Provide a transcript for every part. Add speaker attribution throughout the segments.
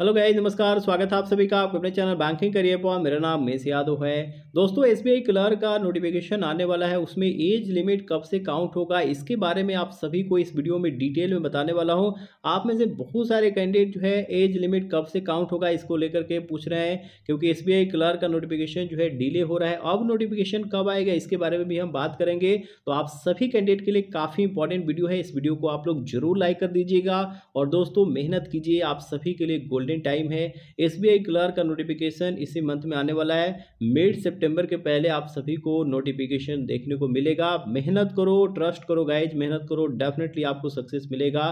Speaker 1: hello guys नमस्कार स्वागत है आप सभी का आपके अपने चैनल बैंकिंग करियर पर मेरा नाम मेस यादव है दोस्तों एस बी आई का नोटिफिकेशन आने वाला है उसमें एज लिमिट कब से काउंट होगा इसके बारे में आप सभी को इस वीडियो में डिटेल में बताने वाला हूं आप में से बहुत सारे कैंडिडेट जो है एज लिमिट कब से काउंट होगा इसको लेकर के पूछ रहे हैं क्योंकि एस बी आई का नोटिफिकेशन जो है डिले हो रहा है अब नोटिफिकेशन कब आएगा इसके बारे में भी हम बात करेंगे तो आप सभी कैंडिडेट के लिए काफ़ी इंपॉर्टेंट वीडियो है इस वीडियो को आप लोग जरूर लाइक कर दीजिएगा और दोस्तों मेहनत कीजिए आप सभी के लिए गोल्ड गोल्डन टाइम है एस बी क्लर्क का नोटिफिकेशन इसी मंथ में आने वाला है मिड सितंबर के पहले आप सभी को नोटिफिकेशन देखने को मिलेगा मेहनत करो ट्रस्ट करो गाइज मेहनत करो डेफिनेटली आपको सक्सेस मिलेगा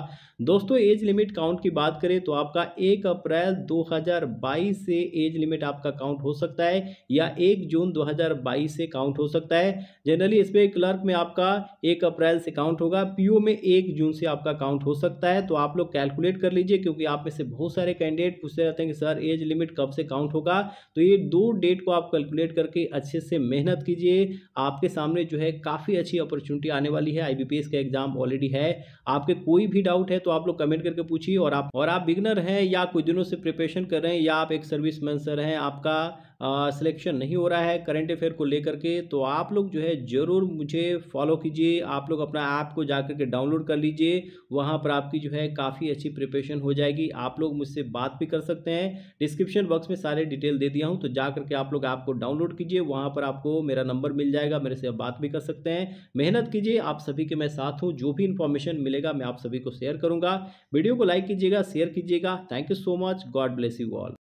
Speaker 1: दोस्तों एज लिमिट काउंट की बात करें तो आपका एक अप्रैल 2022 से एज लिमिट आपका काउंट हो सकता है या एक जून 2022 से काउंट हो सकता है जनरली एस क्लर्क में आपका एक अप्रैल से काउंट होगा पीओ में एक जून से आपका काउंट हो सकता है तो आप लोग कैलकुलेट कर लीजिए क्योंकि आप में से बहुत सारे कैंडिडेट डेट पूछते रहते हैं कि सर एज लिमिट कब से काउंट होगा तो ये दो डेट को आप कैलकुलेट करके अच्छे से मेहनत कीजिए आपके सामने जो है काफ़ी अच्छी अपॉर्चुनिटी आने वाली है आई का एग्जाम ऑलरेडी है आपके कोई भी डाउट है तो आप लोग कमेंट करके पूछिए और आप और आप बिगनर हैं या कुछ दिनों से प्रिपरेशन कर रहे हैं या आप एक सर्विस सर हैं आपका सिलेक्शन नहीं हो रहा है करंट अफेयर को लेकर के तो आप लोग जो है ज़रूर मुझे फॉलो कीजिए आप लोग अपना ऐप को जा के डाउनलोड कर लीजिए वहाँ पर आपकी जो है काफ़ी अच्छी प्रिपरेशन हो जाएगी आप लोग मुझसे बात भी कर सकते हैं डिस्क्रिप्शन बॉक्स में सारे डिटेल दे दिया हूँ तो जा करके आप लोग ऐप को डाउनलोड कीजिए वहाँ पर आपको मेरा नंबर मिल जाएगा मेरे से बात भी कर सकते हैं मेहनत कीजिए आप सभी के मैं साथ हूँ जो भी इन्फॉर्मेशन मिलेगा मैं आप सभी को शेयर करूँगा वीडियो को लाइक कीजिएगा शेयर कीजिएगा thank you so much God bless you all